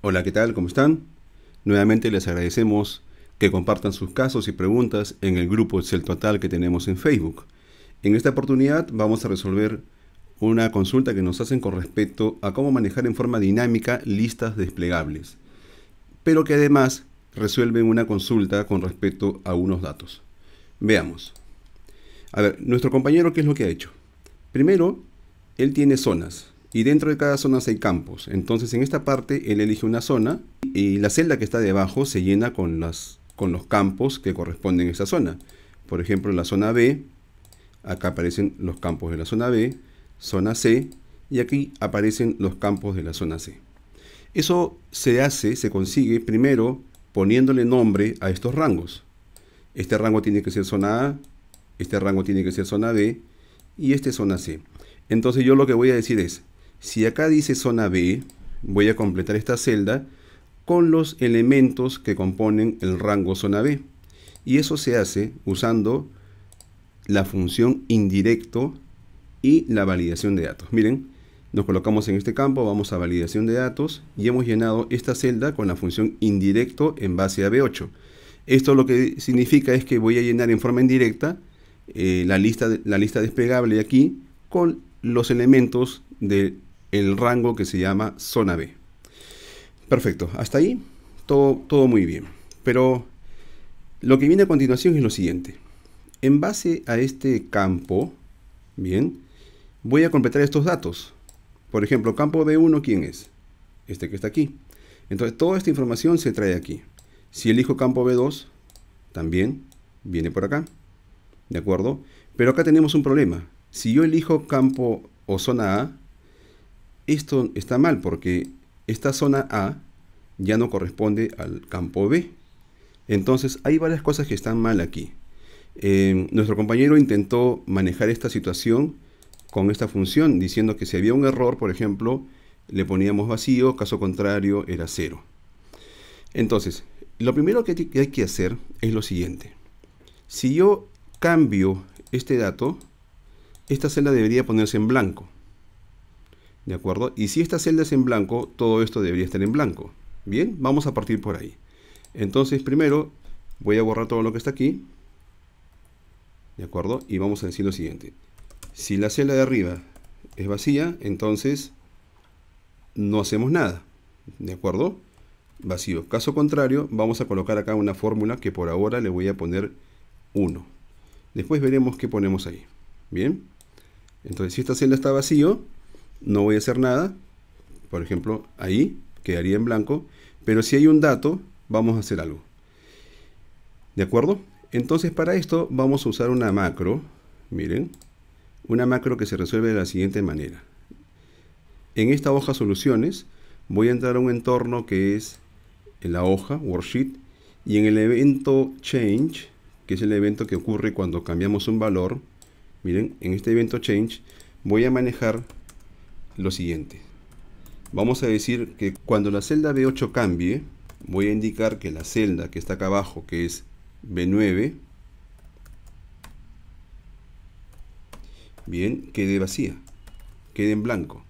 Hola, ¿qué tal? ¿Cómo están? Nuevamente les agradecemos que compartan sus casos y preguntas en el grupo Excel Total que tenemos en Facebook. En esta oportunidad vamos a resolver una consulta que nos hacen con respecto a cómo manejar en forma dinámica listas desplegables, pero que además resuelven una consulta con respecto a unos datos. Veamos. A ver, nuestro compañero, ¿qué es lo que ha hecho? Primero, él tiene zonas y dentro de cada zona hay campos. Entonces en esta parte él elige una zona y la celda que está debajo se llena con, con los campos que corresponden a esa zona. Por ejemplo, la zona B, acá aparecen los campos de la zona B, zona C y aquí aparecen los campos de la zona C. Eso se hace, se consigue primero poniéndole nombre a estos rangos. Este rango tiene que ser zona A, este rango tiene que ser zona B y este zona C. Entonces yo lo que voy a decir es, si acá dice zona B, voy a completar esta celda con los elementos que componen el rango zona B. Y eso se hace usando la función indirecto y la validación de datos. Miren, nos colocamos en este campo, vamos a validación de datos y hemos llenado esta celda con la función indirecto en base a B8. Esto lo que significa es que voy a llenar en forma indirecta eh, la, lista de, la lista desplegable aquí con los elementos de el rango que se llama zona B. Perfecto, hasta ahí todo, todo muy bien. Pero lo que viene a continuación es lo siguiente. En base a este campo, bien, voy a completar estos datos. Por ejemplo, campo B1, ¿quién es? Este que está aquí. Entonces, toda esta información se trae aquí. Si elijo campo B2, también viene por acá. ¿De acuerdo? Pero acá tenemos un problema. Si yo elijo campo o zona A, esto está mal porque esta zona A ya no corresponde al campo B. Entonces hay varias cosas que están mal aquí. Eh, nuestro compañero intentó manejar esta situación con esta función, diciendo que si había un error, por ejemplo, le poníamos vacío, caso contrario era cero. Entonces, lo primero que hay que hacer es lo siguiente. Si yo cambio este dato, esta celda debería ponerse en blanco. ¿De acuerdo? Y si esta celda es en blanco, todo esto debería estar en blanco. Bien, vamos a partir por ahí. Entonces, primero voy a borrar todo lo que está aquí. ¿De acuerdo? Y vamos a decir lo siguiente. Si la celda de arriba es vacía, entonces no hacemos nada. ¿De acuerdo? Vacío. Caso contrario, vamos a colocar acá una fórmula que por ahora le voy a poner 1. Después veremos qué ponemos ahí. Bien. Entonces, si esta celda está vacío, no voy a hacer nada. Por ejemplo, ahí quedaría en blanco. Pero si hay un dato, vamos a hacer algo. ¿De acuerdo? Entonces para esto vamos a usar una macro. Miren, una macro que se resuelve de la siguiente manera. En esta hoja soluciones voy a entrar a un entorno que es en la hoja worksheet y en el evento change, que es el evento que ocurre cuando cambiamos un valor, miren, en este evento change voy a manejar lo siguiente. Vamos a decir que cuando la celda B8 cambie, voy a indicar que la celda que está acá abajo, que es B9, bien, quede vacía, quede en blanco.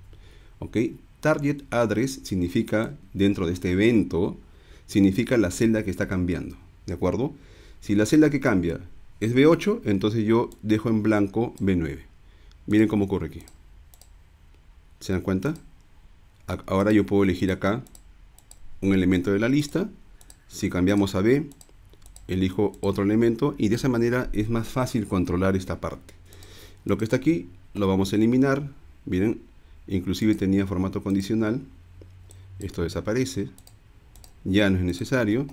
¿Ok? Target address significa, dentro de este evento, significa la celda que está cambiando. ¿De acuerdo? Si la celda que cambia es B8, entonces yo dejo en blanco B9. Miren cómo ocurre aquí. ¿Se dan cuenta? Ahora yo puedo elegir acá un elemento de la lista. Si cambiamos a B, elijo otro elemento y de esa manera es más fácil controlar esta parte. Lo que está aquí lo vamos a eliminar. Miren, inclusive tenía formato condicional. Esto desaparece. Ya no es necesario.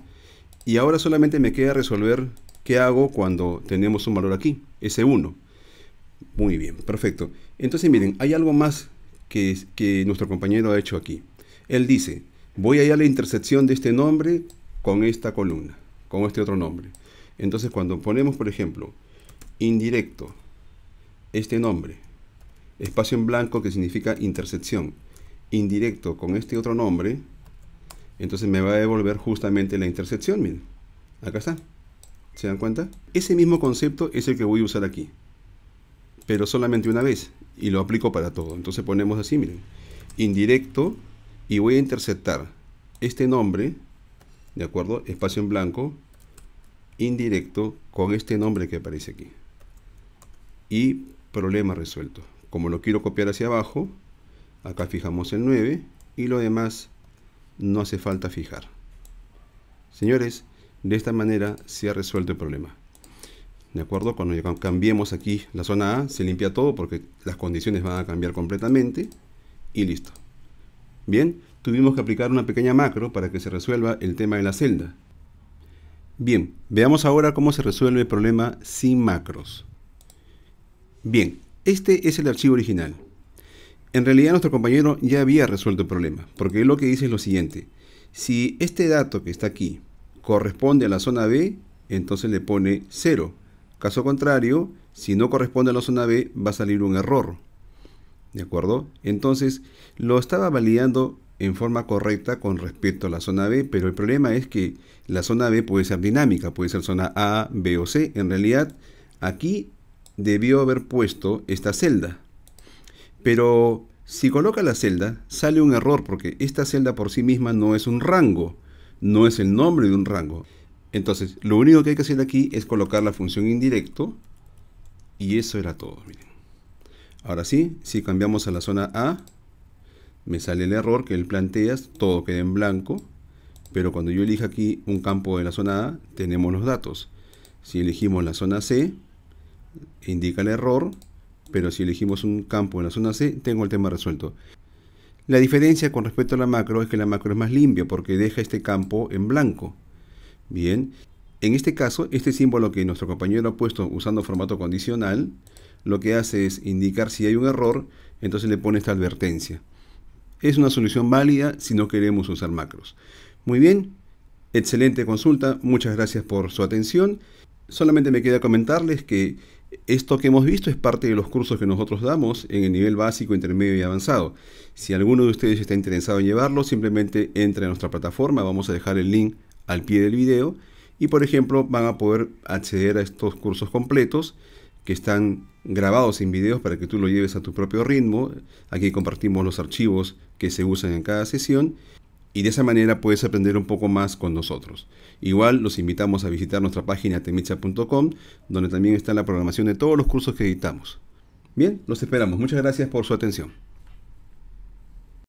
Y ahora solamente me queda resolver qué hago cuando tenemos un valor aquí, ese 1 Muy bien, perfecto. Entonces miren, hay algo más que, nuestro compañero ha hecho aquí. Él dice, voy a ir a la intersección de este nombre con esta columna, con este otro nombre. Entonces cuando ponemos, por ejemplo, indirecto, este nombre, espacio en blanco que significa intersección, indirecto con este otro nombre, entonces me va a devolver justamente la intersección, miren, acá está. ¿Se dan cuenta? Ese mismo concepto es el que voy a usar aquí, pero solamente una vez y lo aplico para todo. Entonces ponemos así, miren, indirecto y voy a interceptar este nombre, ¿de acuerdo? Espacio en blanco, indirecto con este nombre que aparece aquí. Y problema resuelto. Como lo quiero copiar hacia abajo, acá fijamos el 9 y lo demás no hace falta fijar. Señores, de esta manera se ha resuelto el problema. ¿De acuerdo? Cuando cambiemos aquí la zona A, se limpia todo porque las condiciones van a cambiar completamente. Y listo. Bien, tuvimos que aplicar una pequeña macro para que se resuelva el tema de la celda. Bien, veamos ahora cómo se resuelve el problema sin macros. Bien, este es el archivo original. En realidad nuestro compañero ya había resuelto el problema, porque lo que dice es lo siguiente. Si este dato que está aquí corresponde a la zona B, entonces le pone 0 Caso contrario, si no corresponde a la zona B, va a salir un error. ¿De acuerdo? Entonces, lo estaba validando en forma correcta con respecto a la zona B, pero el problema es que la zona B puede ser dinámica, puede ser zona A, B o C. En realidad, aquí debió haber puesto esta celda. Pero si coloca la celda, sale un error porque esta celda por sí misma no es un rango, no es el nombre de un rango. Entonces, lo único que hay que hacer aquí es colocar la función indirecto y eso era todo, Ahora sí, si cambiamos a la zona A, me sale el error que él plantea, todo queda en blanco, pero cuando yo elijo aquí un campo de la zona A, tenemos los datos. Si elegimos la zona C, indica el error, pero si elegimos un campo en la zona C, tengo el tema resuelto. La diferencia con respecto a la macro es que la macro es más limpia porque deja este campo en blanco. Bien, en este caso, este símbolo que nuestro compañero ha puesto usando formato condicional, lo que hace es indicar si hay un error, entonces le pone esta advertencia. Es una solución válida si no queremos usar macros. Muy bien, excelente consulta, muchas gracias por su atención. Solamente me queda comentarles que esto que hemos visto es parte de los cursos que nosotros damos en el nivel básico, intermedio y avanzado. Si alguno de ustedes está interesado en llevarlo, simplemente entre a nuestra plataforma, vamos a dejar el link al pie del video y por ejemplo van a poder acceder a estos cursos completos que están grabados en videos para que tú lo lleves a tu propio ritmo. Aquí compartimos los archivos que se usan en cada sesión y de esa manera puedes aprender un poco más con nosotros. Igual los invitamos a visitar nuestra página temicha.com, donde también está la programación de todos los cursos que editamos. Bien, los esperamos. Muchas gracias por su atención.